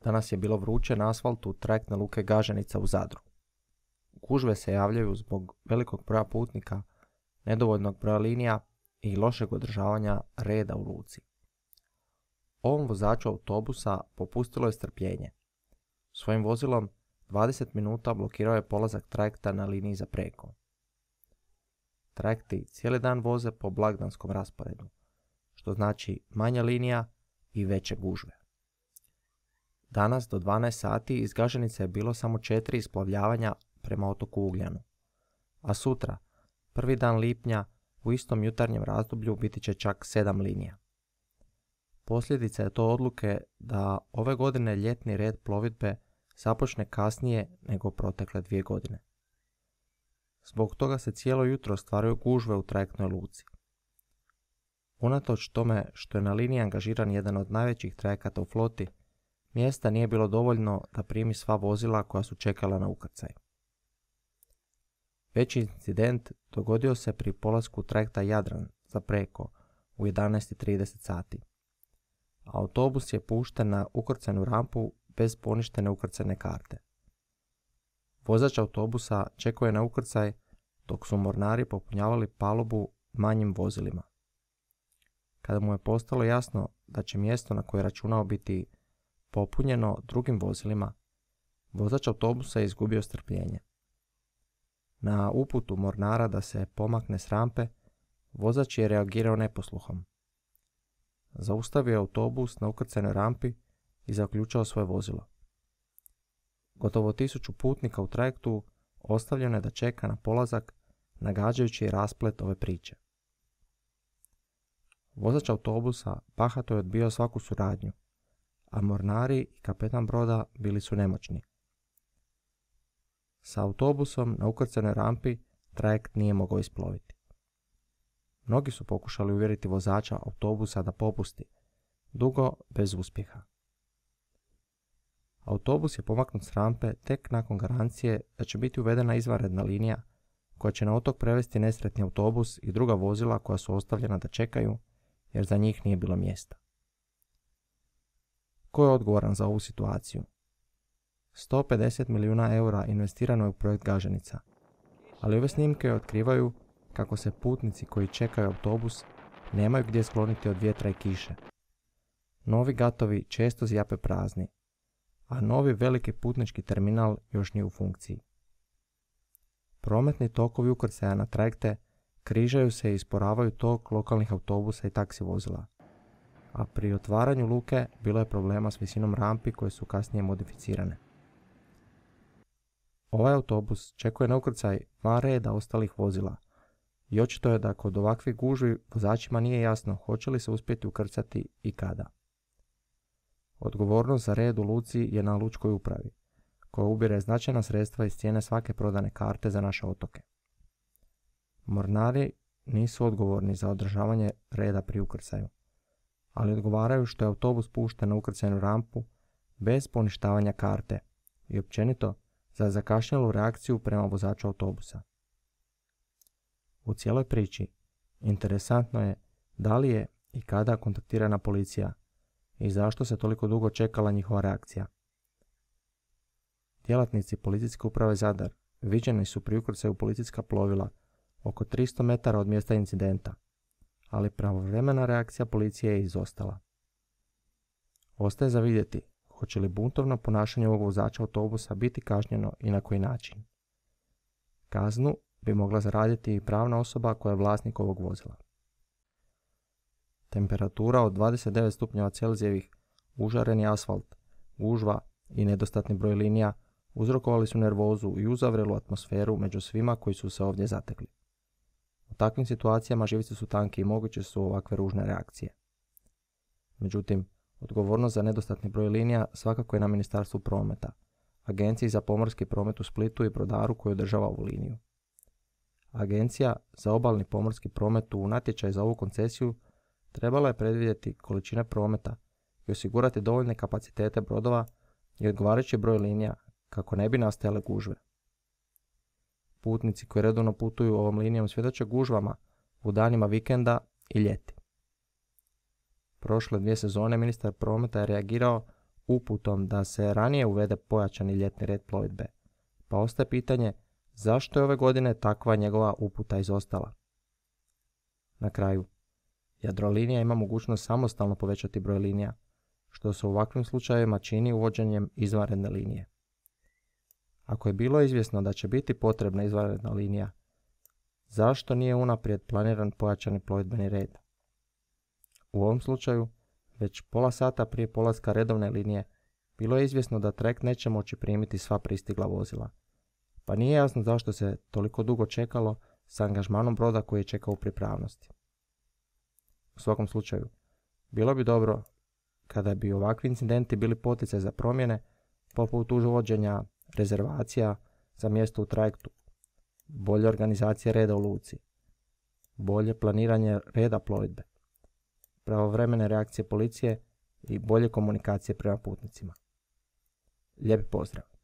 Danas je bilo vruće na asfaltu trajektne luke Gaženica u Zadru. Gužve se javljaju zbog velikog broja putnika, nedovoljnog broja linija i lošeg održavanja reda u luci. Ovom vozaču autobusa popustilo je strpljenje. Svojim vozilom 20 minuta blokirao je polazak trajekta na liniji za preko. Trajekti cijeli dan voze po blagdanskom rasporedu, što znači manja linija i veće gužve. Danas do 12 sati iz Gaženice je bilo samo četiri isplavljavanja prema otoku Ugljanu. A sutra, prvi dan lipnja, u istom jutarnjem razdoblju biti će čak sedam linija. Posljedica je to odluke da ove godine ljetni red plovidbe započne kasnije nego protekle dvije godine. Zbog toga se cijelo jutro stvaraju gužve u trajektnoj luci. Unatoč tome što je na liniji angažiran jedan od najvećih trajekata u floti, Mjesta nije bilo dovoljno da primi sva vozila koja su čekala na ukrcaj. Veći incident dogodio se pri polasku trajekta Jadran za preko u 11.30 sati. Autobus je pušten na ukrcanu rampu bez poništene ukrcane karte. Vozač autobusa čekao je na ukrcaj dok su mornari popunjavali palobu manjim vozilima. Kada mu je postalo jasno da će mjesto na koje je računao biti popunjeno drugim vozilima, vozač autobusa je izgubio strpljenje. Na uputu mornara da se pomakne s rampe, vozač je reagirao neposluhom. Zaustavio je autobus na ukrcenoj rampi i zaključao svoje vozilo. Gotovo tisuću putnika u trajektu ostavljeno je da čeka na polazak, nagađajući rasplet ove priče. Vozač autobusa pahato je odbio svaku suradnju a mornari i kapetan broda bili su nemoćni. Sa autobusom na ukrcanoj rampi trajekt nije mogao isploviti. Mnogi su pokušali uvjeriti vozača autobusa da popusti, dugo bez uspjeha. Autobus je pomaknut s rampe tek nakon garancije da će biti uvedena izvanredna linija koja će na otok prevesti nesretni autobus i druga vozila koja su ostavljena da čekaju jer za njih nije bilo mjesta. Ko je odgovoran za ovu situaciju? 150 milijuna eura investirano je u projekt Gaženica, ali ove snimke otkrivaju kako se putnici koji čekaju autobus nemaju gdje skloniti od vjetra i kiše. Novi gatovi često zjape prazni, a novi veliki putnički terminal još nije u funkciji. Prometni tokovi ukrcaja na trajekte križaju se i isporavaju tok lokalnih autobusa i taksi vozila – a pri otvaranju luke bilo je problema s visinom rampi koje su kasnije modificirane. Ovaj autobus čekuje na ukrcaj dva reda ostalih vozila i očito je da kod ovakvih gužvi vozačima nije jasno hoće li se uspjeti ukrcati i kada. Odgovornost za red u luci je na lučkoj upravi, koja ubire značajna sredstva iz cijene svake prodane karte za naše otoke. Mornari nisu odgovorni za održavanje reda pri ukrcaju, ali odgovaraju što je autobus pušten na ukrcenu rampu bez poništavanja karte i općenito za zakašnjelu reakciju prema vozaču autobusa. U cijeloj priči interesantno je da li je i kada kontaktirana policija i zašto se toliko dugo čekala njihova reakcija. Djelatnici policijske uprave Zadar viđeni su pri ukrcaju policijska plovila oko 300 metara od mjesta incidenta – ali pravovremena reakcija policije je izostala. Ostaje za vidjeti hoće li buntovno ponašanje ovog vozača autobusa biti kažnjeno i na koji način. Kaznu bi mogla zaraditi i pravna osoba koja je vlasnik ovog vozila. Temperatura od 29 stupnjeva Celzijevih, užareni asfalt, gužva i nedostatni broj linija uzrokovali su nervozu i uzavrelu atmosferu među svima koji su se ovdje zatekli takvim situacijama živice su tanke i moguće su ovakve ružne reakcije. Međutim, odgovornost za nedostatni broj linija svakako je na Ministarstvu prometa, Agenciji za pomorski promet u Splitu i brodaru koji održava ovu liniju. Agencija za obalni pomorski promet u natječaj za ovu koncesiju trebala je predvidjeti količine prometa i osigurati dovoljne kapacitete brodova i odgovarajući broj linija kako ne bi nastajale gužve. Putnici koji redovno putuju ovom linijom svjedoče gužvama u danima vikenda i ljeti. Prošle dvije sezone ministar prometa je reagirao uputom da se ranije uvede pojačani ljetni red plovidbe, pa ostaje pitanje zašto je ove godine takva njegova uputa izostala. Na kraju, Jadrolinija ima mogućnost samostalno povećati broj linija, što se u ovakvim slučajevima čini uvođenjem izvanredne linije. Ako je bilo izvjesno da će biti potrebna izvanredna linija, zašto nije unaprijed planiran pojačani plovidbeni red? U ovom slučaju, već pola sata prije polaska redovne linije, bilo je izvjesno da trek neće moći primiti sva pristigla vozila. Pa nije jasno zašto se toliko dugo čekalo s angažmanom broda koji je čekao u pripravnosti. U svakom slučaju, bilo bi dobro kada bi ovakvi incidenti bili potice za promjene poput uvođenja rezervacija za mjesto u trajektu, bolje organizacije reda u luci, bolje planiranje reda plovidbe, pravovremene reakcije policije i bolje komunikacije prema putnicima. Lijep pozdrav!